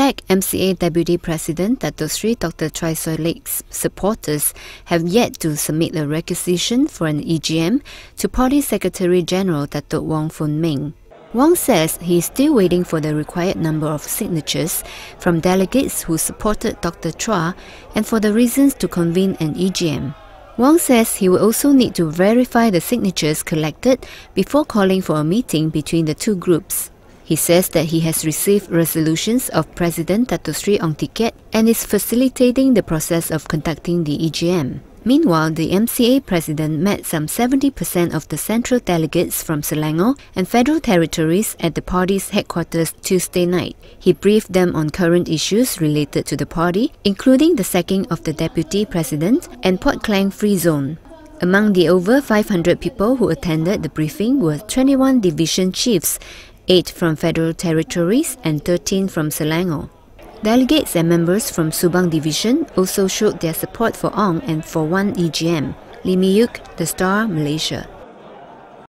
SAC MCA Deputy President Dato Sri Dr. Chai Soy Lake's supporters have yet to submit a requisition for an EGM to Party Secretary General Dato Wong Fun Ming. Wong says he is still waiting for the required number of signatures from delegates who supported Dr. Chua and for the reasons to convene an EGM. Wong says he will also need to verify the signatures collected before calling for a meeting between the two groups. He says that he has received resolutions of President Dato Sri Ongtiket and is facilitating the process of conducting the EGM. Meanwhile, the MCA president met some 70% of the central delegates from Selangor and federal territories at the party's headquarters Tuesday night. He briefed them on current issues related to the party, including the sacking of the deputy president and Port Klang Free Zone. Among the over 500 people who attended the briefing were 21 division chiefs, 8 from federal territories and 13 from Selangor. Delegates and members from Subang Division also showed their support for Ong and for one EGM, Lee Miyuk, The Star, Malaysia.